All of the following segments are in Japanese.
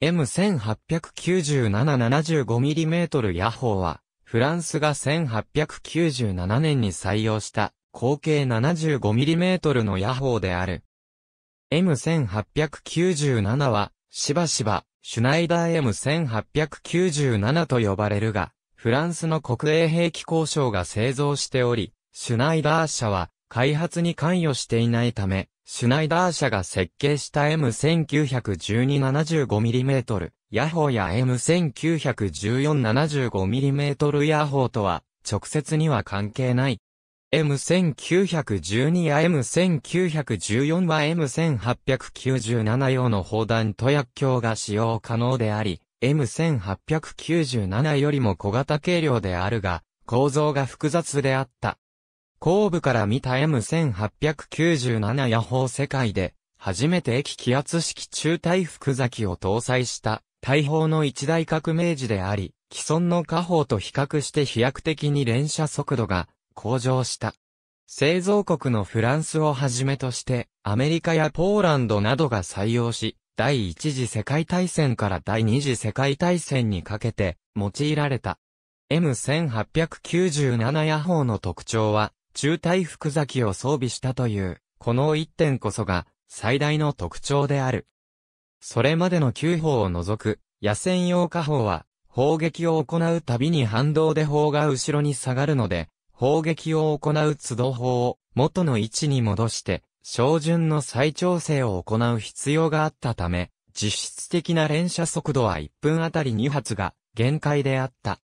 M1897-75mm ヤホーは、フランスが1897年に採用した、口径 75mm のヤホーである。M1897 は、しばしば、シュナイダー M1897 と呼ばれるが、フランスの国営兵器工廠が製造しており、シュナイダー社は、開発に関与していないため、シュナイダー社が設計した M1912-75mm ヤホーや M1914-75mm ヤホーとは直接には関係ない。M1912 や M1914 は M1897 用の砲弾と薬莢が使用可能であり、M1897 よりも小型軽量であるが、構造が複雑であった。後部から見た M1897 野砲世界で、初めて駅気圧式中隊複崎を搭載した、大砲の一大革命児であり、既存の火砲と比較して飛躍的に連射速度が向上した。製造国のフランスをはじめとして、アメリカやポーランドなどが採用し、第一次世界大戦から第二次世界大戦にかけて用いられた。M1897 野砲の特徴は、中体服座機を装備したという、この一点こそが最大の特徴である。それまでの旧砲を除く、野戦用火砲は、砲撃を行うたびに反動で砲が後ろに下がるので、砲撃を行う都度砲を元の位置に戻して、照準の再調整を行う必要があったため、実質的な連射速度は1分あたり2発が限界であった。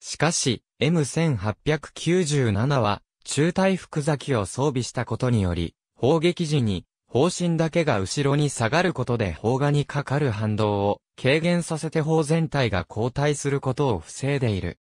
しかし、M1897 は中隊座機を装備したことにより、砲撃時に、砲身だけが後ろに下がることで砲画にかかる反動を軽減させて砲全体が後退することを防いでいる。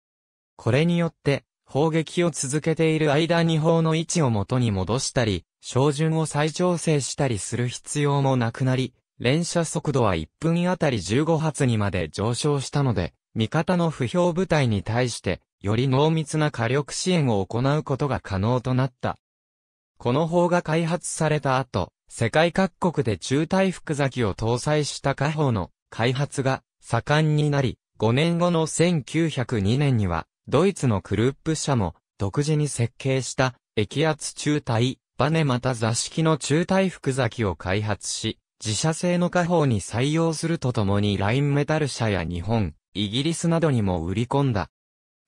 これによって、砲撃を続けている間に砲の位置を元に戻したり、照準を再調整したりする必要もなくなり、連射速度は1分あたり15発にまで上昇したので、味方の不評部隊に対して、より濃密な火力支援を行うことが可能となった。この砲が開発された後、世界各国で中大複座機を搭載した火砲の開発が盛んになり、5年後の1902年には、ドイツのクループ社も独自に設計した液圧中体、バネまた座敷の中体複座機を開発し、自社製の火砲に採用するとともにラインメタル社や日本、イギリスなどにも売り込んだ。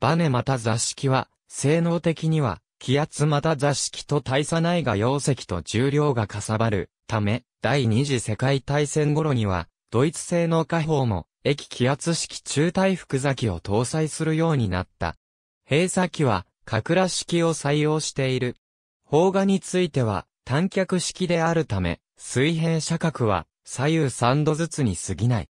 バネまた座敷は、性能的には、気圧また座敷と大差ないが容積と重量がかさばるため、第二次世界大戦頃には、ドイツ製の火砲も、液気圧式中大複座機を搭載するようになった。閉鎖機は、格羅式を採用している。砲画については、単脚式であるため、水平射角は、左右3度ずつに過ぎない。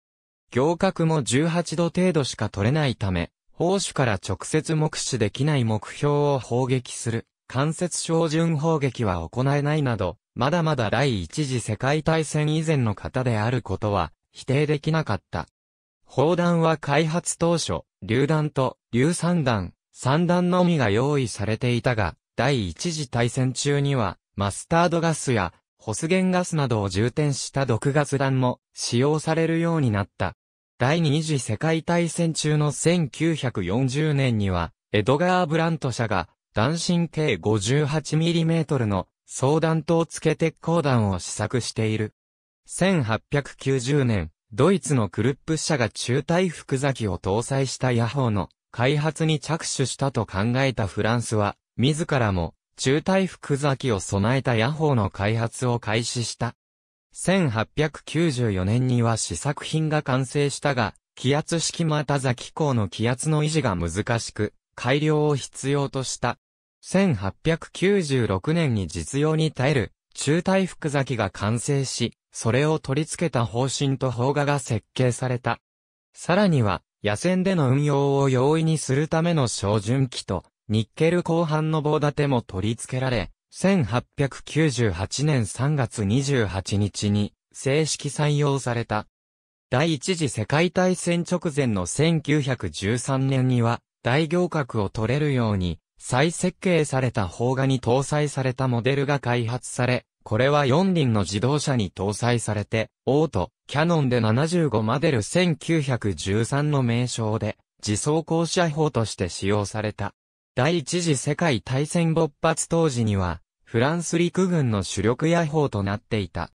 行角も18度程度しか取れないため、砲手から直接目視できない目標を砲撃する、間接照準砲撃は行えないなど、まだまだ第一次世界大戦以前の方であることは否定できなかった。砲弾は開発当初、榴弾と硫酸弾、散弾のみが用意されていたが、第一次大戦中には、マスタードガスや、ホスゲンガスなどを充填した毒ガス弾も使用されるようになった。第二次世界大戦中の1940年には、エドガー・ブラント社が、弾身径 58mm の装弾頭付鉄鋼弾を試作している。1890年、ドイツのクルップ社が中体複座機を搭載したヤホーの開発に着手したと考えたフランスは、自らも中体複座機を備えたヤホーの開発を開始した。1894年には試作品が完成したが、気圧式また港の気圧の維持が難しく、改良を必要とした。1896年に実用に耐える中大福崎が完成し、それを取り付けた方針と方画が設計された。さらには、野戦での運用を容易にするための照準器と、ニッケル後半の棒立ても取り付けられ、1898年3月28日に正式採用された。第一次世界大戦直前の1913年には大行革を取れるように再設計された邦画に搭載されたモデルが開発され、これは四輪の自動車に搭載されて、オート、キャノンで75マデル1913の名称で、自走行車法として使用された。第一次世界大戦勃発当時には、フランス陸軍の主力野砲となっていた。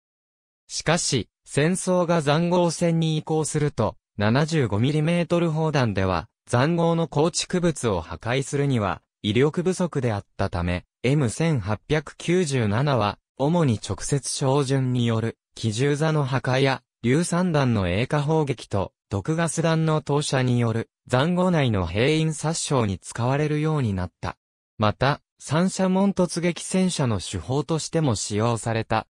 しかし、戦争が残壕戦に移行すると、75mm 砲弾では、残壕の構築物を破壊するには、威力不足であったため、M1897 は、主に直接照準による、機銃座の破壊や、硫酸弾の栄化砲撃と、毒ガス弾の投射による、残壕内の兵員殺傷に使われるようになった。また、三者門突撃戦車の手法としても使用された。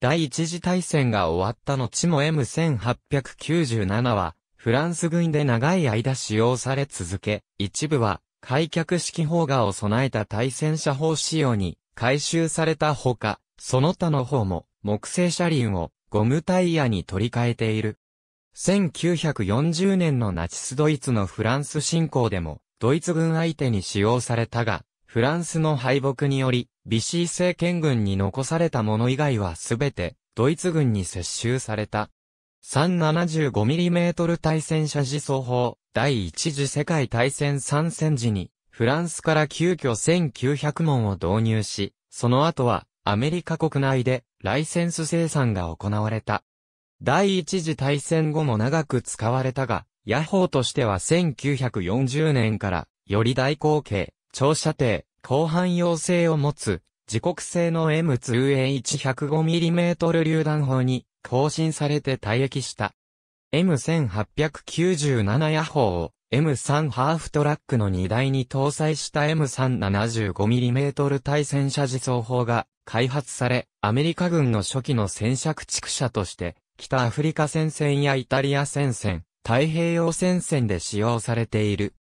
第一次大戦が終わった後も M1897 は、フランス軍で長い間使用され続け、一部は、開脚式砲画を備えた対戦車砲仕様に回収されたほか、その他の方も、木製車輪をゴムタイヤに取り替えている。1940年のナチスドイツのフランス侵攻でも、ドイツ軍相手に使用されたが、フランスの敗北により、ビシー政権軍に残されたもの以外はすべて、ドイツ軍に接収された。375mm 対戦車自走砲、第一次世界大戦参戦時に、フランスから急遽1900門を導入し、その後は、アメリカ国内で、ライセンス生産が行われた。第一次大戦後も長く使われたが、ヤホーとしては1940年から、より大口径、長射程、広範用性を持つ、自国製の m 2 a 1 0 5 m m 榴弾砲に更新されて退役した。M1897 野砲を M3 ハーフトラックの荷台に搭載した M375mm 対戦車自走砲が開発され、アメリカ軍の初期の戦車駆逐車として、北アフリカ戦線やイタリア戦線、太平洋戦線で使用されている。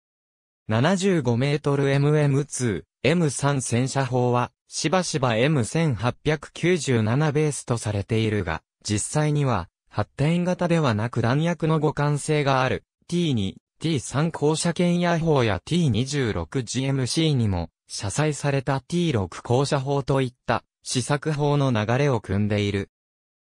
75メートル MM2、M3 戦車砲は、しばしば M1897 ベースとされているが、実際には、発展型ではなく弾薬の互換性がある T2、T3 降車圏野砲や T26GMC にも、車載された T6 降車砲といった試作砲の流れを組んでいる。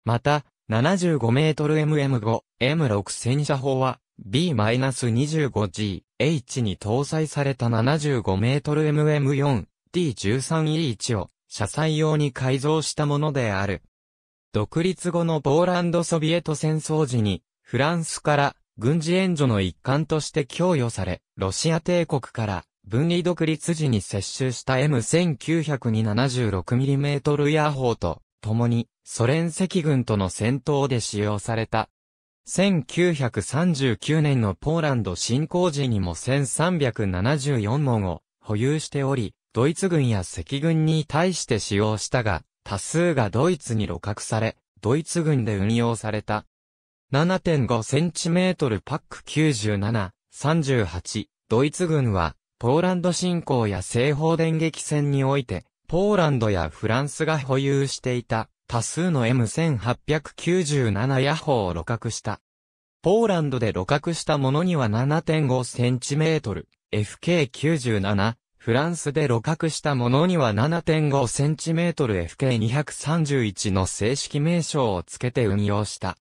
また、75メートル MM5、M6 戦車砲は、B-25G、H に搭載された 75m MM4D13E1 を車載用に改造したものである。独立後のポーランドソビエト戦争時に、フランスから軍事援助の一環として供与され、ロシア帝国から分離独立時に接収した M1976mm ヤー砲と、共にソ連赤軍との戦闘で使用された1939年のポーランド侵攻時にも1374門を保有しており、ドイツ軍や赤軍に対して使用したが、多数がドイツに露獲され、ドイツ軍で運用された。7.5センチメートルパック97、38、ドイツ軍は、ポーランド侵攻や西方電撃戦において、ポーランドやフランスが保有していた多数の M1897 ヤホーを露獲した。ポーランドで露獲したものには 7.5cm、FK97、フランスで露獲したものには 7.5cm FK231 の正式名称を付けて運用した。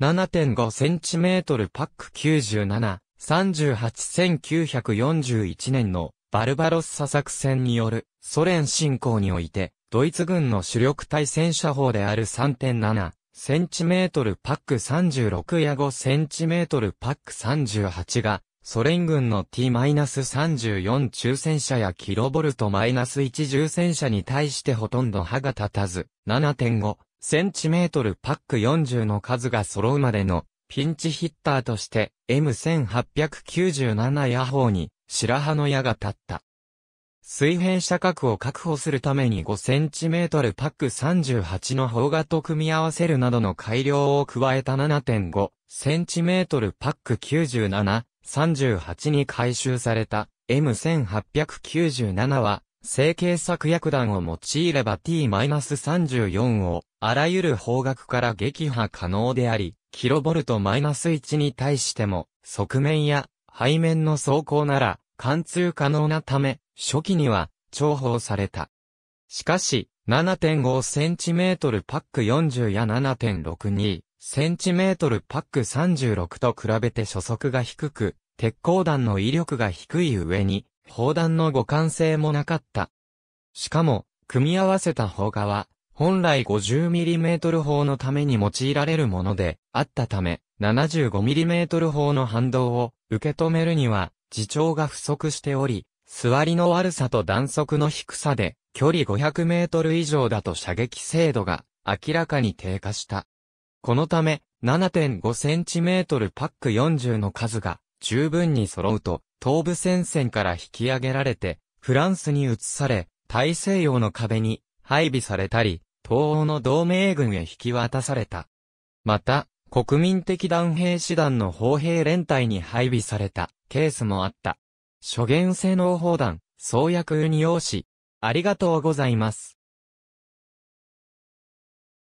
7.5cm パック97、38,941年のバルバロッサ作戦によるソ連侵攻においてドイツ軍の主力対戦車砲である3.7センチメートルパック36や5センチメートルパック38が、ソ連軍の T-34 中戦車やキロボルト -1 重戦車に対してほとんど歯が立たず、7.5センチメートルパック40の数が揃うまでのピンチヒッターとして M1897 野砲に白羽の矢が立った。水平射角を確保するために 5cm パック38の方角と組み合わせるなどの改良を加えた 7.5cm パック97、38に回収された M1897 は、成形作薬弾を用いれば T-34 をあらゆる方角から撃破可能であり、キロボルト -1 に対しても、側面や背面の走行なら貫通可能なため、初期には重宝された。しかし、7.5cm パック40や 7.62cm パック36と比べて初速が低く、鉄鋼弾の威力が低い上に、砲弾の互換性もなかった。しかも、組み合わせた砲火は、本来 50mm 砲のために用いられるものであったため、75mm 砲の反動を受け止めるには、自重が不足しており、座りの悪さと弾速の低さで、距離500メートル以上だと射撃精度が明らかに低下した。このため、7.5センチメートルパック40の数が十分に揃うと、東部戦線から引き上げられて、フランスに移され、大西洋の壁に配備されたり、東欧の同盟軍へ引き渡された。また、国民的弾兵師団の砲兵連隊に配備されたケースもあった。諸言性能砲弾、創薬運用士、ありがとうございます。